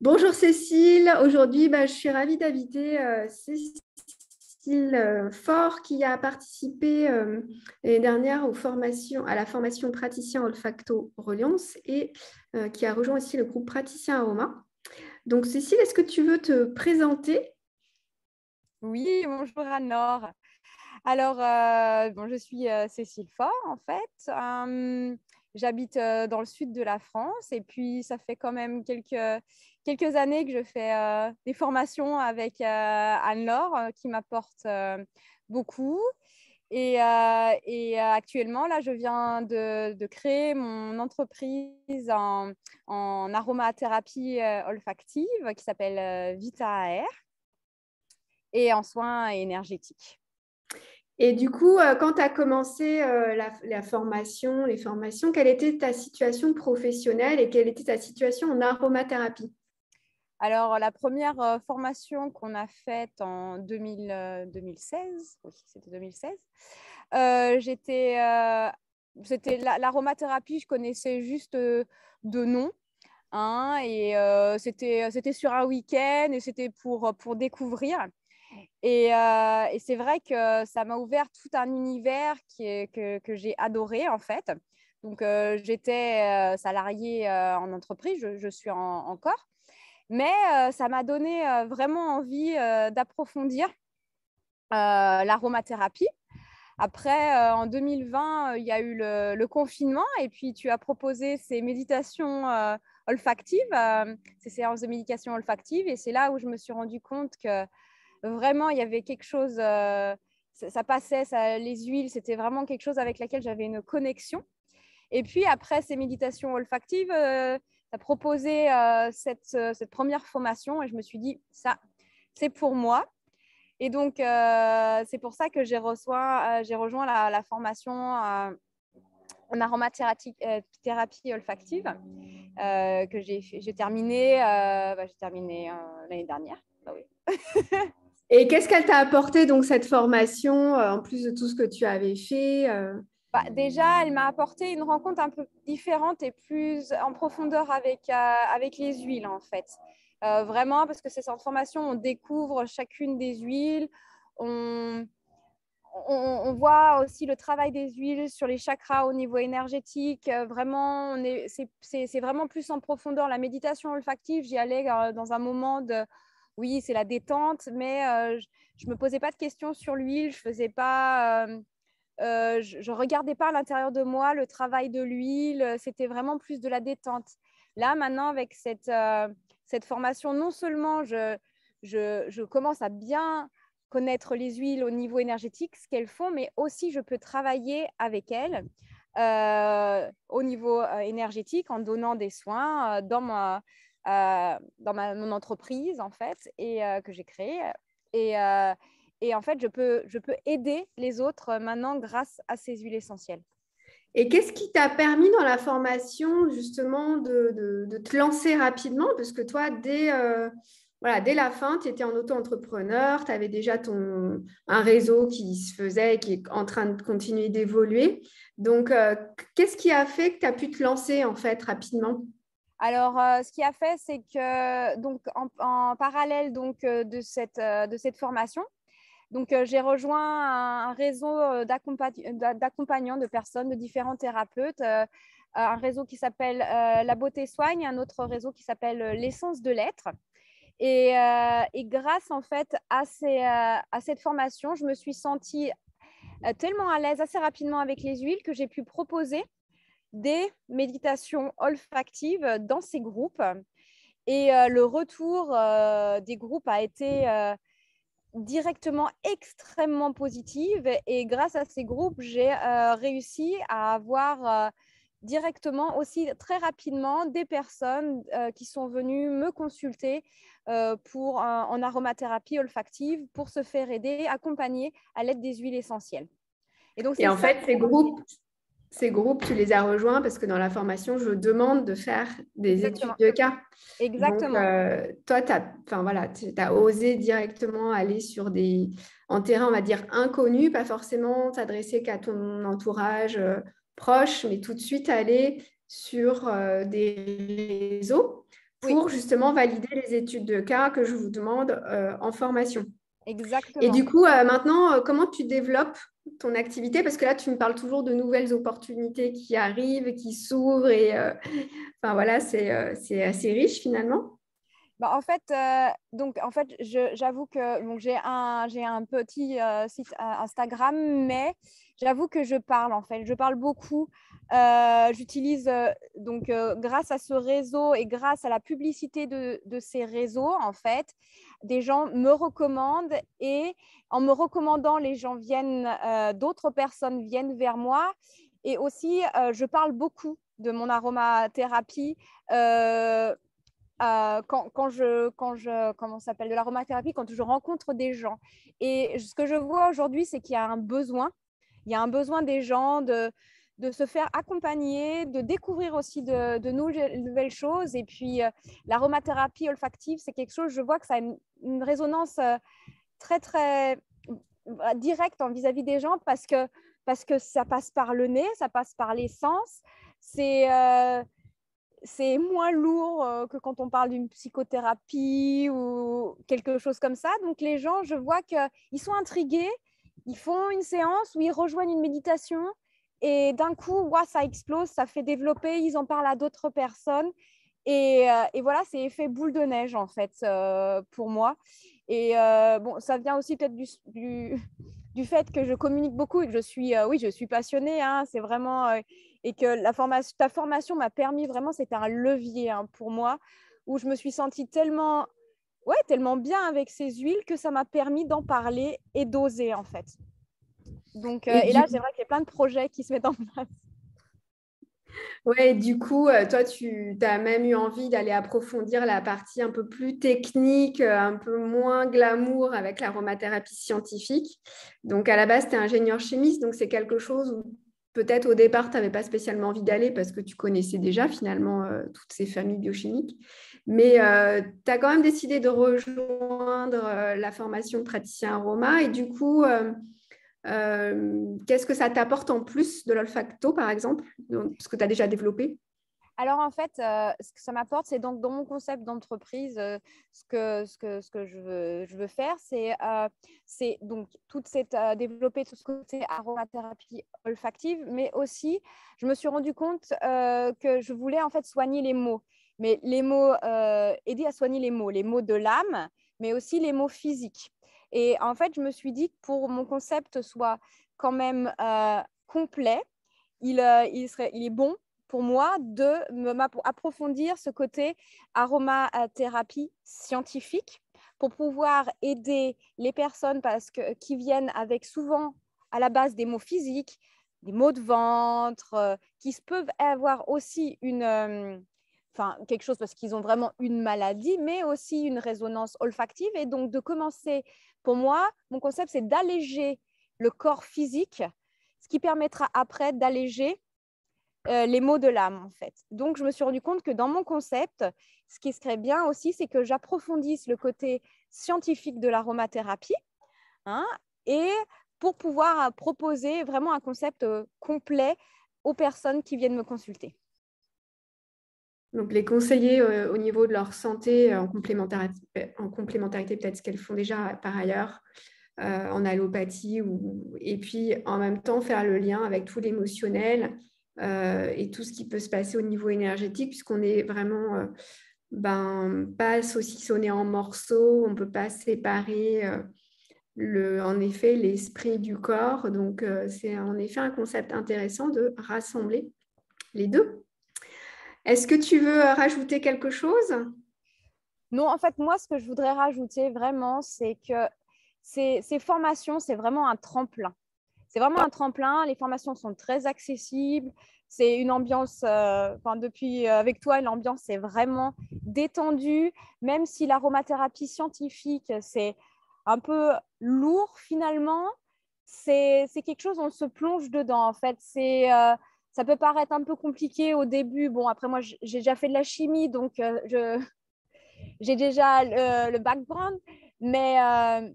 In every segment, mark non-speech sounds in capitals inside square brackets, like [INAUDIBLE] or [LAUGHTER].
Bonjour Cécile, aujourd'hui bah, je suis ravie d'inviter euh, Cécile euh, Fort qui a participé euh, l'année dernière aux formations, à la formation praticien olfacto Reliance et qui a rejoint aussi le groupe praticien Roma. Donc Cécile, est-ce que tu veux te présenter Oui, bonjour Anne-Laure. Alors, bon, je suis Cécile Fort en fait. J'habite dans le sud de la France et puis ça fait quand même quelques, quelques années que je fais des formations avec Anne-Laure qui m'apporte beaucoup. Et, actuellement, là, je viens de, créer mon entreprise en, en aromathérapie olfactive qui s'appelle Vita Air et en soins énergétiques. Et du coup, euh, quand tu as commencé euh, la, formation, les formations, quelle était ta situation professionnelle et quelle était ta situation en aromathérapie Alors, la première euh, formation qu'on a faite en 2016, c'était 2016, j'étais, c'était l'aromathérapie, je connaissais juste deux noms. Hein, et c'était, c'était sur un week-end et c'était pour, pour découvrir. Euh, et, c'est vrai que ça m'a ouvert tout un univers qui que, que j'ai adoré en fait. Donc euh, j'étais euh, salariée en entreprise, je, suis encore, mais ça m'a donné vraiment envie d'approfondir l'aromathérapie. Après, en 2020, il y a eu le, confinement et puis tu as proposé ces méditations olfactives, ces séances de méditation olfactive. Et c'est là où je me suis rendu compte que vraiment, il y avait quelque chose, euh, ça, passait, les huiles, c'était vraiment quelque chose avec laquelle j'avais une connexion. Et puis après ces méditations olfactives, ça euh, proposait proposé euh, cette, première formation et je me suis dit, ça, c'est pour moi. Et donc, c'est pour ça que j'ai rejoint la, formation en aromathérapie olfactive que j'ai terminée terminé bah, l'année dernière. Bah oui. [LAUGHS] Et qu'est-ce qu'elle t'a apporté, donc, cette formation, euh, en plus de tout ce que tu avais fait euh? bah, déjà, elle m'a apporté une rencontre un peu différente et plus en profondeur avec, euh, avec les huiles, en fait. vraiment, parce que c'est cette formation, on découvre chacune des huiles, on, on, voit aussi le travail des huiles sur les chakras au niveau énergétique. vraiment, c'est vraiment plus en profondeur. La méditation olfactive, j'y allais dans un moment de, oui, c'est la détente, mais euh, je ne me posais pas de questions sur l'huile, je faisais pas... Euh, euh, je ne regardais pas à l'intérieur de moi le travail de l'huile, c'était vraiment plus de la détente. Là, maintenant, avec cette, cette formation, non seulement je, je, commence à bien connaître les huiles au niveau énergétique, ce qu'elles font, mais aussi je peux travailler avec elles au niveau énergétique en donnant des soins dans, ma, euh, dans mon entreprise, en fait, et euh, que j'ai créée. Et, euh, et, en fait, je peux, je peux aider les autres maintenant grâce à ces huiles essentielles. Et qu'est-ce qui t'a permis dans la formation justement de, de, te lancer rapidement Parce que toi, dès, voilà, dès la fin, tu étais en auto-entrepreneur, tu avais déjà ton, un réseau qui se faisait et qui est en train de continuer d'évoluer. Donc, qu'est-ce qui a fait que tu as pu te lancer en fait rapidement alors, euh, ce qui a fait, c'est que donc en, parallèle euh, euh, de cette, formation, donc, j'ai rejoint un, réseau d'accompagnants de personnes, de différents thérapeutes, un réseau qui s'appelle La Beauté Soigne, un autre réseau qui s'appelle L'Essence de l'être. Et, grâce en fait à, cette formation, je me suis sentie tellement à l'aise assez rapidement avec les huiles que j'ai pu proposer des méditations olfactives dans ces groupes. Et euh, le retour euh, des groupes a été euh, directement extrêmement positif. Et grâce à ces groupes, j'ai réussi à avoir directement aussi très rapidement des personnes qui sont venues me consulter pour, en aromathérapie olfactive pour se faire aider, accompagner à l'aide des huiles essentielles. Et, donc, et en fait, ces groupes, ces groupes, tu les as rejoints parce que dans la formation, je demande de faire des études de cas. Exactement. Donc, euh, toi, tu as, osé directement aller sur des, en terrain, on va dire, inconnu, pas forcément t'adresser qu'à ton entourage euh, proche, mais tout de suite aller sur euh, des réseaux pour justement valider les études de cas que je vous demande en formation. Et du coup, euh, maintenant, euh, comment tu développes ton activité Parce que là, tu me parles toujours de nouvelles opportunités qui arrivent, qui s'ouvrent. Et euh, enfin, voilà, c'est assez riche finalement. Bah, en fait, euh, donc en fait, j'avoue que j'ai un j'ai un petit euh, site euh, Instagram, mais j'avoue que je parle en fait, je parle beaucoup. J'utilise donc grâce à ce réseau et grâce à la publicité de, de, ces réseaux en fait, des gens me recommandent et en me recommandant, les gens viennent, d'autres personnes viennent vers moi. Et aussi, je parle beaucoup de mon aromathérapie euh, quand, quand, je, quand je, comment s'appelle, de l'aromathérapie, quand je rencontre des gens. Et ce que je vois aujourd'hui, c'est qu'il y a un besoin. Il y a un besoin des gens de, de se faire accompagner, de découvrir aussi de, de nouvelles choses. Et puis, euh, l'aromathérapie olfactive, c'est quelque chose, je vois que ça a une, résonance euh, très, très directe vis-à-vis -vis des gens parce que, parce que ça passe par le nez, ça passe par les sens. C'est c'est moins lourd euh, que quand on parle d'une psychothérapie ou quelque chose comme ça. Donc les gens, je vois qu'ils sont intrigués, ils font une séance où ils rejoignent une méditation et d'un coup, ça explose, ça fait développer, ils en parlent à d'autres personnes. Et, euh, et voilà, c'est effet boule de neige en fait euh, pour moi. Et bon, ça vient aussi peut-être du du fait que je communique beaucoup et que je suis, euh, oui, je suis passionnée, hein, c'est vraiment, euh, et que la formation, ta formation m'a permis vraiment, c'était un levier hein, pour moi, où je me suis sentie tellement, ouais, tellement bien avec ces huiles que ça m'a permis d'en parler et d'oser en fait. Donc, et, euh, là, c'est vrai qu'il y a plein de projets qui se mettent en [LAUGHS] place. Oui, du coup, euh, toi, tu as même eu envie d'aller approfondir la partie un peu plus technique, euh, un peu moins glamour avec l'aromathérapie scientifique. Donc, à la base, tu es ingénieur chimiste, donc c'est quelque chose où peut-être au départ, tu n'avais pas spécialement envie d'aller parce que tu connaissais déjà finalement euh, toutes ces familles biochimiques. Mais tu as quand même décidé de rejoindre la formation praticien aroma et du coup euh, qu'est-ce que ça t'apporte en plus de l'olfacto, par exemple, ce que tu as déjà développé alors en fait, euh, ce que ça m'apporte, c'est donc dans mon concept d'entreprise, euh, ce, que, ce, que, je veux, faire, c'est donc toute cette, développer tout ce côté aromathérapie olfactive, mais aussi je me suis rendu compte que je voulais en fait soigner les mots, mais les mots, aider à soigner les mots, les mots de l'âme, mais aussi les mots physiques. Et en fait, je me suis dit que pour mon concept soit quand même euh, complet, euh, il, serait, il est bon pour moi de m'approfondir ce côté aromathérapie scientifique pour pouvoir aider les personnes parce que, euh, qui viennent avec souvent à la base des maux physiques, des maux de ventre, qui peuvent avoir aussi une, enfin quelque chose parce qu'ils ont vraiment une maladie, mais aussi une résonance olfactive. Et donc de commencer, pour moi, mon concept, c'est d'alléger le corps physique, ce qui permettra après d'alléger euh, les mots de l'âme, en fait. Donc je me suis rendu compte que dans mon concept, ce qui serait bien aussi, c'est que j'approfondisse le côté scientifique de l'aromathérapie. Hein, et pour pouvoir proposer vraiment un concept euh, complet aux personnes qui viennent me consulter donc les conseillers, euh, au niveau de leur santé euh, en, complémentarité, peut-être ce qu'elles font déjà par ailleurs, euh, en allopathie, et puis en même temps faire le lien avec tout l'émotionnel et tout ce qui peut se passer au niveau énergétique, puisqu'on est vraiment ben, pas saucissonné en morceaux, on ne peut pas séparer. en effet, l'esprit du corps. Donc, c'est en effet un concept intéressant de rassembler les deux est-ce que tu veux euh, rajouter quelque chose Non, en fait, moi, ce que je voudrais rajouter vraiment, c'est que ces, formations, c'est vraiment un tremplin. C'est vraiment un tremplin. Les formations sont très accessibles. C'est une ambiance, euh, enfin, depuis euh, avec toi, l'ambiance est vraiment détendue, même si l'aromathérapie scientifique, c'est un peu lourd finalement. C'est quelque chose, on se plonge dedans en fait. C'est ça peut paraître un peu compliqué au début. Bon, après, moi, j'ai déjà fait de la chimie, donc euh, [LAUGHS] j'ai déjà le, background. Mais, euh,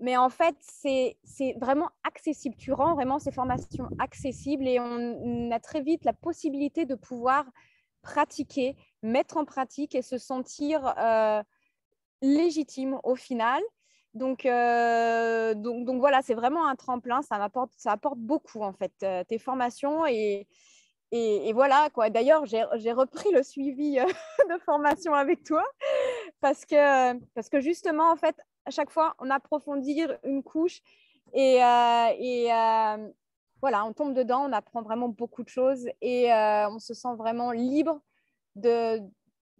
mais en fait, c'est, vraiment accessible. Tu rends vraiment ces formations accessibles et on, a très vite la possibilité de pouvoir pratiquer, mettre en pratique et se sentir euh, légitime au final donc, euh, donc, donc, voilà, c'est vraiment un tremplin. Ça m'apporte, ça apporte beaucoup en fait euh, tes formations et, et, voilà quoi. D'ailleurs, j'ai repris le suivi euh, [LAUGHS] de formation avec toi parce que parce que justement en fait, à chaque fois, on approfondit une couche et, et voilà, on tombe dedans, on apprend vraiment beaucoup de choses et on se sent vraiment libre de,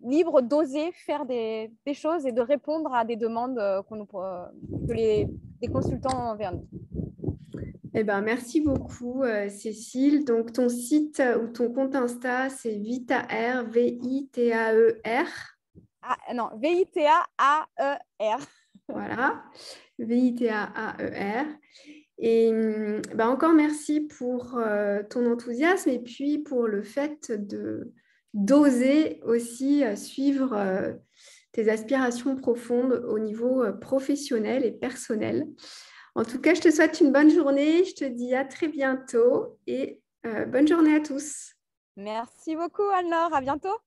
libre d'oser faire des, choses et de répondre à des demandes euh, que les, consultants envers nous. Eh ben, merci beaucoup, euh, Cécile. Donc, ton site euh, ou ton compte Insta, c'est VitaR, V-I-T-A-E-R. Ah, non, V-I-T-A-A-E-R. Voilà, V-I-T-A-A-E-R. Et ben, encore merci pour ton enthousiasme et puis pour le fait de, d'oser aussi euh, suivre euh, tes aspirations profondes au niveau euh, professionnel et personnel. En tout cas, je te souhaite une bonne journée. Je te dis à très bientôt et bonne journée à tous. Merci beaucoup, Anne-Laure. À bientôt.